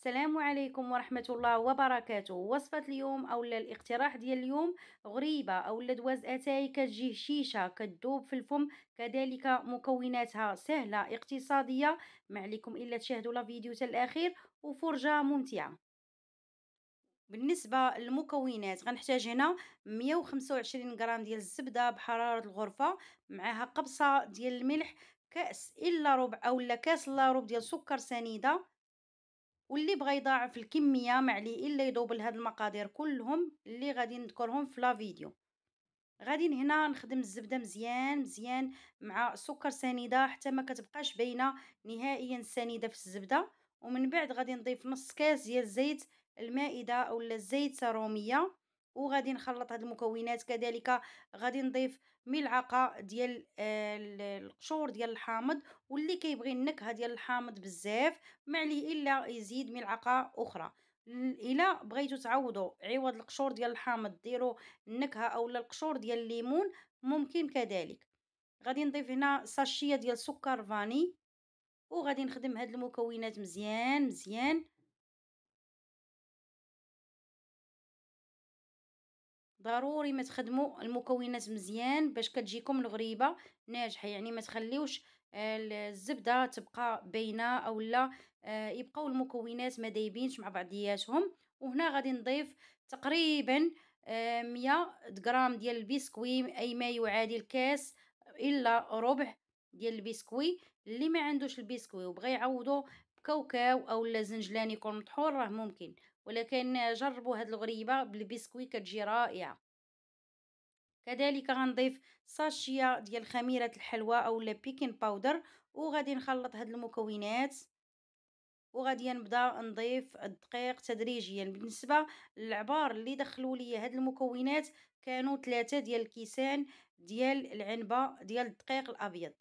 السلام عليكم ورحمة الله وبركاته وصفة اليوم أو الاقتراح ديال اليوم غريبة أو دواز أتاي كتجي هشيشة كتذوب في الفم كذلك مكوناتها سهلة اقتصادية ما عليكم إلا تشاهدوا الفيديو تاع الأخير وفرجة ممتعة بالنسبة للمكونات غنحتاج هنا 125 غرام ديال الزبدة بحرارة الغرفة معها قبصة ديال الملح كأس إلا ربع أو كاس إلا ربع ديال سكر سنيدة واللي بغى يضاعف الكميه ما عليه الا يدوب لهاد المقادير كلهم اللي غادي نذكرهم في لا فيديو غادي هنا نخدم الزبده مزيان مزيان مع سكر سنيده حتى ما كتبقاش باينه نهائيا السنيده في الزبده ومن بعد غادي نضيف نص كاس ديال زيت المائده اولا الزيت روميه وغادي نخلط هاد المكونات كذلك غادي نضيف ملعقه ديال آه، القشور ديال الحامض واللي كيبغي النكهه ديال الحامض بزاف ما عليه الا يزيد ملعقه اخرى الا بغيتو تعوضوا عوض القشور ديال الحامض ديروا النكهه اولا القشور ديال الليمون ممكن كذلك غادي نضيف هنا ساشيه ديال سكر فاني وغادي نخدم هاد المكونات مزيان مزيان ضروري ما تخدموا المكونات مزيان باش كتجيكم الغريبه ناجحه يعني ما تخليوش آه، الزبده تبقى باينه اولا آه، يبقاو المكونات ما دايبينش مع بعضياتهم وهنا غادي نضيف تقريبا 100 آه، غرام ديال البسكوي اي ما يعادل كاس الا ربع ديال البسكوي اللي ما عندوش البسكوي وبغى يعوضو بكاوكاو اولا زنجلان يكون مطحون راه ممكن ولكن جربوا هاد الغريبة بالبسكوي كتجي رائعة كذلك غنضيف ساشية ديال خميرة الحلوى أو البيكين باودر وغادي نخلط هاد المكونات وغادي نبدا نضيف الدقيق تدريجيا بالنسبه للعبار اللي دخلوا لي هاد المكونات كانوا ثلاثة ديال الكيسان ديال العنبه ديال الدقيق الابيض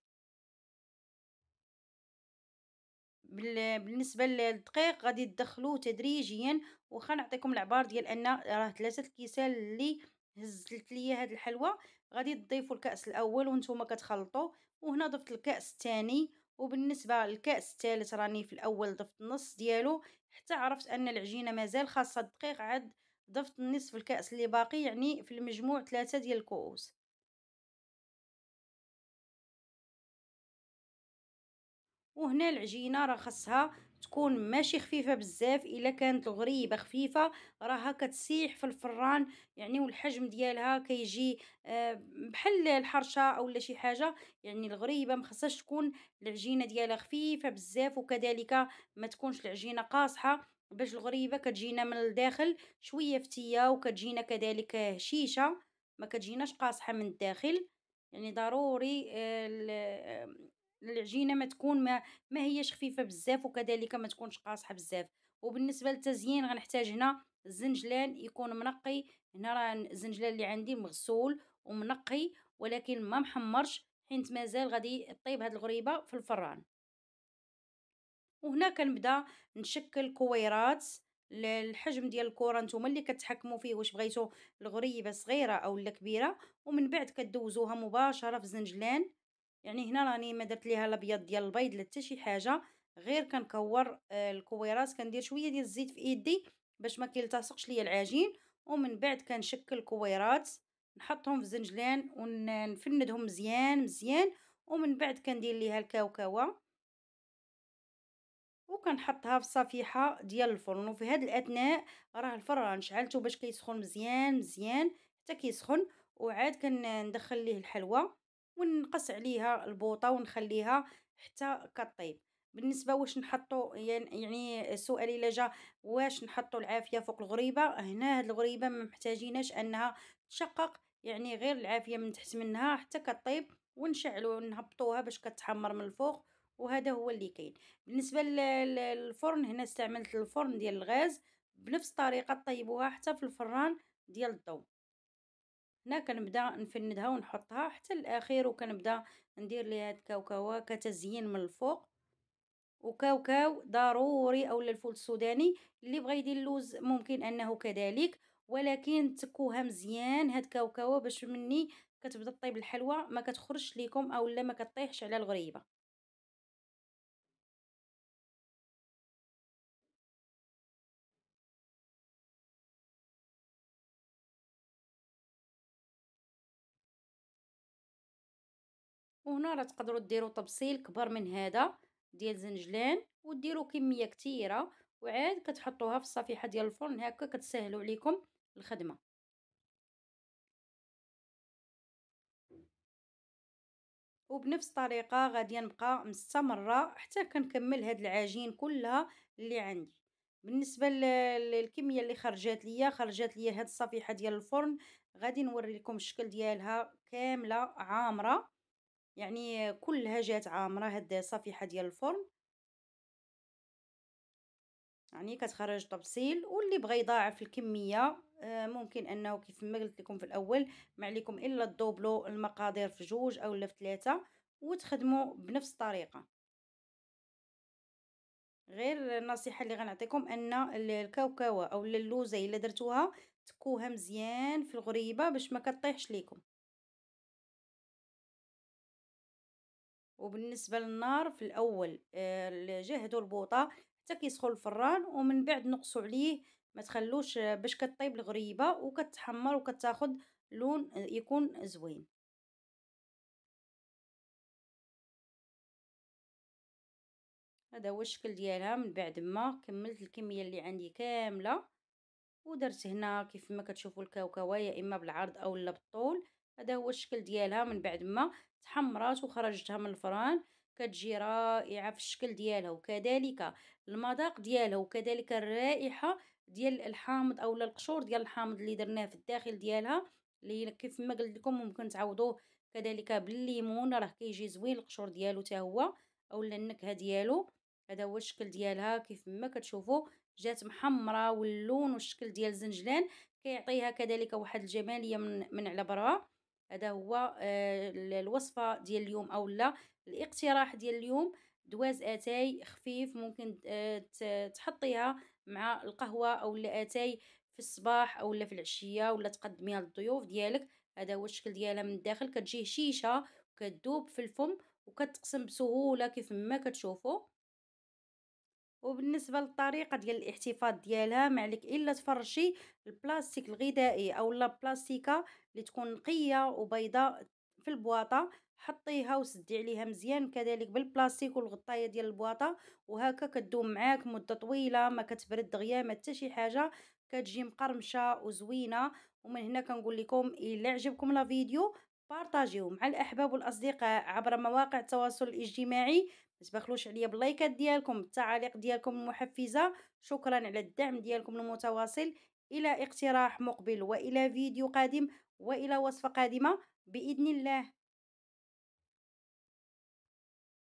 بالنسبه للدقيق غادي تدخلوه تدريجيا وخا نعطيكم العبار ديال ان راه ثلاثه الكيسان اللي هزلت ليا هاد الحلوه غادي تضيفوا الكاس الاول وانتم كتخلطوا وهنا ضفت الكاس الثاني وبالنسبه للكاس الثالث راني في الاول ضفت نص ديالو حتى عرفت ان العجينه مازال خاصها الدقيق عاد ضفت نصف الكاس اللي باقي يعني في المجموع ثلاثة ديال الكؤوس وهنا العجينه راه خاصها تكون ماشي خفيفه بزاف الا كانت الغريبه خفيفه راها كتسيح في الفران يعني والحجم ديالها كيجي آه، بحال الحرشه اولا شي حاجه يعني الغريبه ما تكون العجينه ديالها خفيفه بزاف وكذلك ما تكونش العجينه قاصحه باش الغريبه كتجينا من الداخل شويه فتيه وكتجينا كذلك هشيشه ما كتجيناش قاصحه من الداخل يعني ضروري آه، العجينه ما تكون ما, ما هيش خفيفه بزاف وكذلك ما تكونش قاصحه بزاف وبالنسبه للتزيين غنحتاج هنا الزنجلان يكون منقي هنا راه الزنجلان اللي عندي مغسول ومنقي ولكن ما محمرش حيت مازال غادي طيب هاد الغريبه في الفران وهنا كنبدا نشكل كويرات الحجم ديال الكره نتوما اللي كتحكموا فيه واش بغيتو الغريبه صغيره اولا كبيره ومن بعد كدوزوها مباشره في الزنجلان يعني هنا راني ما درت ليها لا ديال البيض لا حتى شي حاجه غير كنكور آه، الكويرات كندير شويه ديال الزيت في ايدي باش ما كيلتصقش ليا العجين ومن بعد كنشكل الكويرات نحطهم في الزنجلان ونفندهم مزيان مزيان ومن بعد كندير ليها الكاوكاوه وكنحطها في صفيحه ديال الفرن وفي هذا الاثناء راه الفرن راه باش كيسخن مزيان مزيان حتى كيسخن وعاد كندخل ليه الحلوى ونقص عليها البوطه ونخليها حتى كطيب بالنسبه واش نحطو يعني،, يعني سؤالي الا جا واش نحطو العافيه فوق الغريبه هنا هاد الغريبه ما محتاجيناش انها تشقق يعني غير العافيه من تحت منها حتى كطيب ونشعلو نهبطوها باش كتحمر من الفوق وهذا هو اللي كاين بالنسبه للفرن هنا استعملت الفرن ديال الغاز بنفس الطريقه طيبوها حتى في الفران ديال الضوء هنا كنبدا نفندها ونحطها حتى الاخير وكنبدا ندير ليها هاد كاوكاوا كتزيين من الفوق وكاوكاو ضروري اولا الفول السوداني اللي بغى يدير اللوز ممكن انه كذلك ولكن تكوها مزيان هاد كاوكاوا باش مني كتبدا طيب الحلوى ما كتخرجش ليكم اولا ما كطيحش على الغريبه وهنا راه تقدروا ديروا تبصيل كبر من هذا ديال زنجلان وديروا كميه كثيره وعاد كتحطوها في الصفيحه ديال الفرن هكا كتسهلوا عليكم الخدمه وبنفس الطريقه غادي نبقى مستمره حتى كنكمل هاد العجين كلها اللي عندي بالنسبه للكميه اللي خرجات ليا خرجات ليا هاد الصفيحه ديال الفرن غادي نوري لكم الشكل ديالها كامله عامره يعني كلها جات عامرة هاد الصفيحة ديال الفرن يعني كتخرج طبسيل واللي بغى يضاعف الكميه آه، ممكن انه كيف ما قلت لكم في الاول ما عليكم الا الدوبلو المقادير في جوج اولا في ثلاثه وتخدموا بنفس الطريقه غير النصيحه اللي غنعطيكم ان الكاوكاوا اولا اللوزه الا درتوها تكوها مزيان في الغريبه باش ما كطيحش ليكم وبالنسبه للنار في الاول جهدوا آه، البوطه حتى كيسخن الفران ومن بعد نقصوا عليه ما تخلوش آه، باش كطيب الغريبه وكتحمر وكتاخد لون آه، يكون زوين هذا هو الشكل ديالها من بعد ما كملت الكميه اللي عندي كامله ودرت هنا كيف ما كتشوفوا الكاوكاوا يا اما بالعرض او لا بالطول هذا هو الشكل ديالها من بعد ما تحمرات وخرجتها من الفران كتجي رائعة في الشكل ديالها وكذلك المذاق ديالها وكذلك الرائحة ديال الحامض أو القشور ديال الحامض اللي درناه في الداخل ديالها اللي كيف ما قلت لكم ممكن تعوضوه كذلك بالليمون راه كيجي زوين القشور ديالو حتى هو اولا النكهه ديالو هذا هو الشكل ديالها كيف ما كتشوفوا جات محمره واللون والشكل ديال الزنجلان كيعطيها كذلك واحد الجماليه من من على برا هذا هو آه، الوصفه ديال اليوم اولا الاقتراح ديال اليوم دواز اتاي خفيف ممكن آه، تحطيها مع القهوه او اتاي في الصباح اولا في العشيه ولا تقدميها للضيوف ديالك هذا هو الشكل ديالها من الداخل كتجي هشيشه وكتذوب في الفم وكتقسم بسهوله كيف ما كتشوفوا وبالنسبه للطريقه ديال الاحتفاظ ديالها ما عليك الا تفرشي البلاستيك الغذائي أو بلاستيكه اللي تكون نقيه وبيضاء في البواطه حطيها وسدي عليها مزيان كذلك بالبلاستيك والغطايه ديال البواطه وهكا كدوم معاك مده طويله ما كتبرد دغيا ما حتى شي حاجه كتجي مقرمشه وزوينه ومن هنا كنقول لكم الا عجبكم لا فيديو بارطاجيو مع الأحباب والأصدقاء عبر مواقع التواصل الاجتماعي ما تبخلوش عليا باللايكات ديالكم التعاليق ديالكم المحفزة شكرا على الدعم ديالكم المتواصل إلى اقتراح مقبل وإلى فيديو قادم وإلى وصفة قادمة بإذن الله